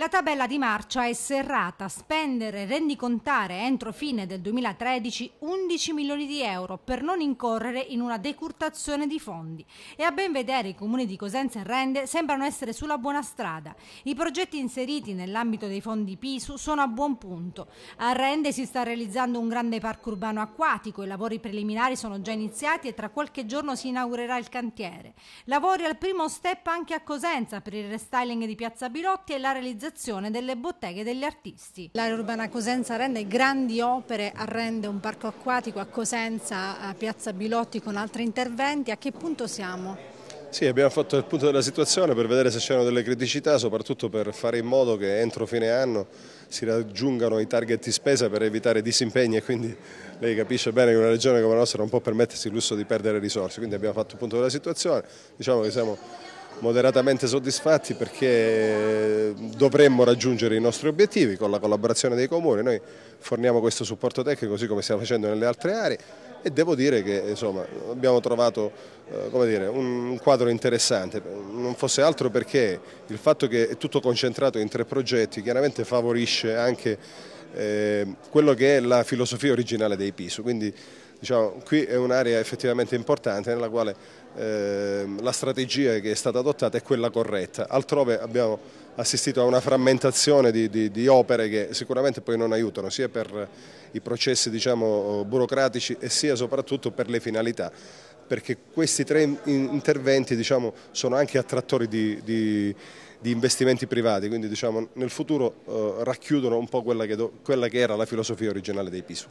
La tabella di marcia è serrata, spendere e rendicontare entro fine del 2013 11 milioni di euro per non incorrere in una decurtazione di fondi e a ben vedere i comuni di Cosenza e Rende sembrano essere sulla buona strada. I progetti inseriti nell'ambito dei fondi PISU sono a buon punto. A Rende si sta realizzando un grande parco urbano acquatico, i lavori preliminari sono già iniziati e tra qualche giorno si inaugurerà il cantiere. Lavori al primo step anche a Cosenza per il restyling di Piazza Birotti e la realizzazione valorizzazione delle botteghe degli artisti. L'area urbana Cosenza rende grandi opere, arrende un parco acquatico a Cosenza, a Piazza Bilotti con altri interventi. A che punto siamo? Sì, abbiamo fatto il punto della situazione per vedere se c'erano delle criticità, soprattutto per fare in modo che entro fine anno si raggiungano i target di spesa per evitare disimpegni e quindi lei capisce bene che una regione come la nostra non può permettersi il lusso di perdere risorse, quindi abbiamo fatto il punto della situazione, diciamo che siamo moderatamente soddisfatti perché dovremmo raggiungere i nostri obiettivi con la collaborazione dei comuni, noi forniamo questo supporto tecnico così come stiamo facendo nelle altre aree e devo dire che insomma, abbiamo trovato eh, dire, un quadro interessante, non fosse altro perché il fatto che è tutto concentrato in tre progetti chiaramente favorisce anche eh, quello che è la filosofia originale dei PISU, quindi diciamo, qui è un'area effettivamente importante nella quale eh, la strategia che è stata adottata è quella corretta, altrove abbiamo assistito a una frammentazione di, di, di, opere che sicuramente poi non aiutano sia per i processi diciamo, burocratici e sia soprattutto per le finalità perché questi tre interventi diciamo, sono anche attrattori di, di, di investimenti privati, quindi diciamo, nel futuro eh, racchiudono un po' quella che, quella che era la filosofia originale dei PISU.